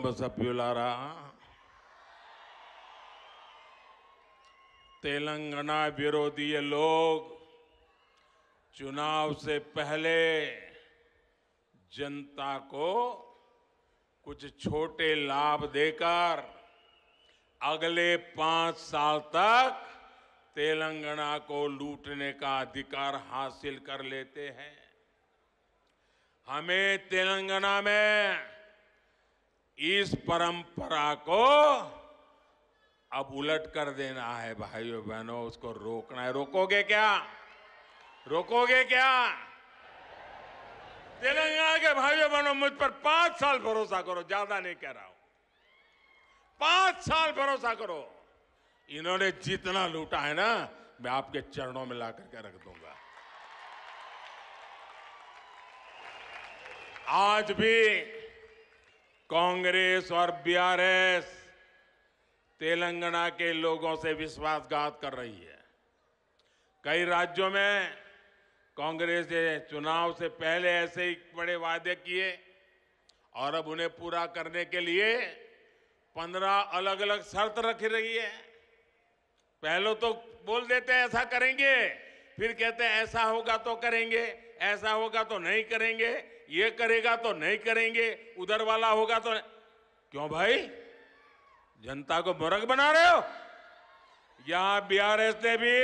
కుటుంబ సభ్యులారా तेलंगाना विरोधी लोग चुनाव से पहले जनता को कुछ छोटे लाभ देकर अगले पांच साल तक तेलंगाना को लूटने का अधिकार हासिल कर लेते हैं हमें तेलंगाना में इस परंपरा को अब उलट कर देना है भाइयों बहनों उसको रोकना है रोकोगे क्या रोकोगे क्या तेलंगाना के भाइयों बहनों मुझ पर पांच साल भरोसा करो ज्यादा नहीं कह रहा हूं पांच साल भरोसा करो इन्होंने जितना लूटा है ना मैं आपके चरणों में ला करके रख दूंगा आज भी कांग्रेस और बीआरएस तेलंगाना के लोगों से विश्वासघात कर रही है कई राज्यों में कांग्रेस ने चुनाव से पहले ऐसे ही बड़े वादे किए और अब उन्हें पूरा करने के लिए पंद्रह अलग अलग शर्त रख रही है पहले तो बोल देते हैं ऐसा करेंगे फिर कहते हैं ऐसा होगा तो करेंगे ऐसा होगा तो नहीं करेंगे ये करेगा तो नहीं करेंगे उधर वाला होगा तो क्यों भाई जनता को मुरग बना रहे हो यहां बीआरएस ने भी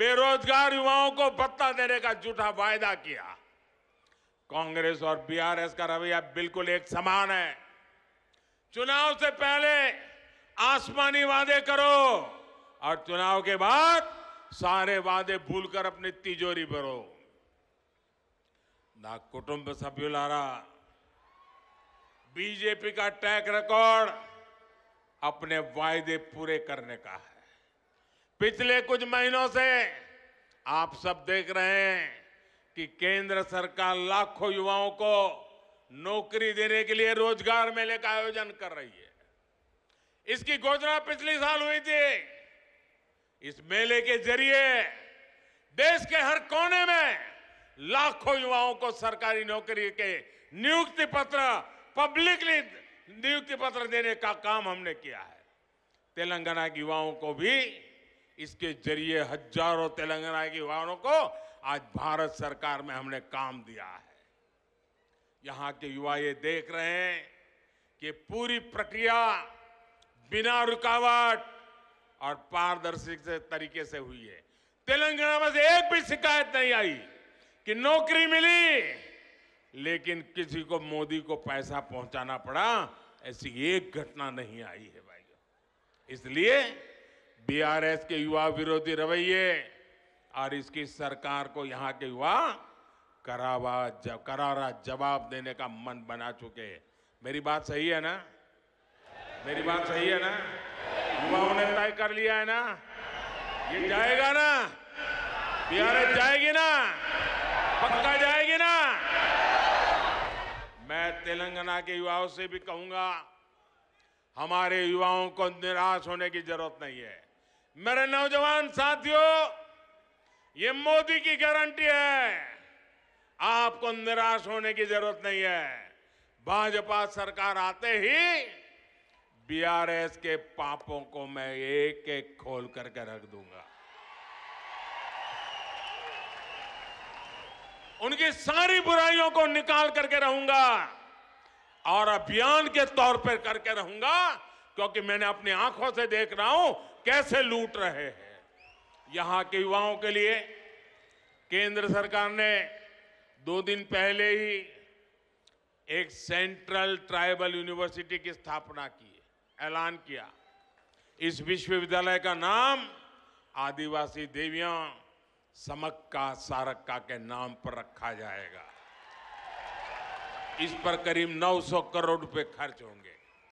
बेरोजगार युवाओं को भत्ता देने का झूठा वायदा किया कांग्रेस और बीआरएस का रवैया बिल्कुल एक समान है चुनाव से पहले आसमानी वादे करो और चुनाव के बाद सारे वादे भूलकर अपनी तिजोरी भरो ना కుటుంబ సభ్యులారా बीजेपी का ट्रैक रिकॉर्ड अपने वायदे पूरे करने का है पिछले कुछ महीनों से आप सब देख रहे हैं कि केंद्र सरकार लाखों युवाओं को नौकरी देने के लिए रोजगार मेले का आयोजन कर रही है इसकी घोषणा पिछले साल हुई थी इस मेले के जरिए देश के हर कोने में लाखों युवाओं को सरकारी नौकरी के नियुक्ति पत्र पब्लिकली नियुक्ति पत्र देने का काम हमने किया है तेलंगाना के युवाओं को भी इसके जरिए हजारों तेलंगाना के युवाओं को आज भारत सरकार में हमने काम दिया है यहां के युवा ये देख रहे हैं कि पूरी प्रक्रिया बिना रुकावट और पारदर्शी तरीके से हुई है तेलंगाना में से एक भी शिकायत नहीं आई कि नौकरी मिली लेकिन किसी को मोदी को पैसा पहुंचाना पड़ा ऐसी एक घटना नहीं आई है भाई इसलिए बीआरएस के युवा विरोधी रवैये और इसकी सरकार को यहाँ के युवा करावा जब करारा जवाब देने का मन बना चुके मेरी बात सही है ना मेरी बात सही है ना युवाओं ने तय कर लिया है ना ये जाएगा ना बिहार जाएगी ना पक्का जाएगी ना मैं तेलंगाना के युवाओं से भी कहूंगा हमारे युवाओं को निराश होने की जरूरत नहीं है मेरे नौजवान साथियों ये मोदी की गारंटी है आपको निराश होने की जरूरत नहीं है भाजपा सरकार आते ही बीआरएस के पापों को मैं एक एक खोल करके रख दूंगा उनकी सारी बुराइयों को निकाल करके रहूंगा और अभियान के तौर पर करके रहूंगा क्योंकि मैंने अपनी आंखों से देख रहा हूं कैसे लूट रहे हैं यहां के युवाओं के लिए केंद्र सरकार ने दो दिन पहले ही एक सेंट्रल ट्राइबल यूनिवर्सिटी की स्थापना की ऐलान किया इस विश्वविद्यालय का नाम आदिवासी देवियां समक्का सारक्का के नाम पर रखा जाएगा इस पर करीब 900 करोड़ रुपए खर्च होंगे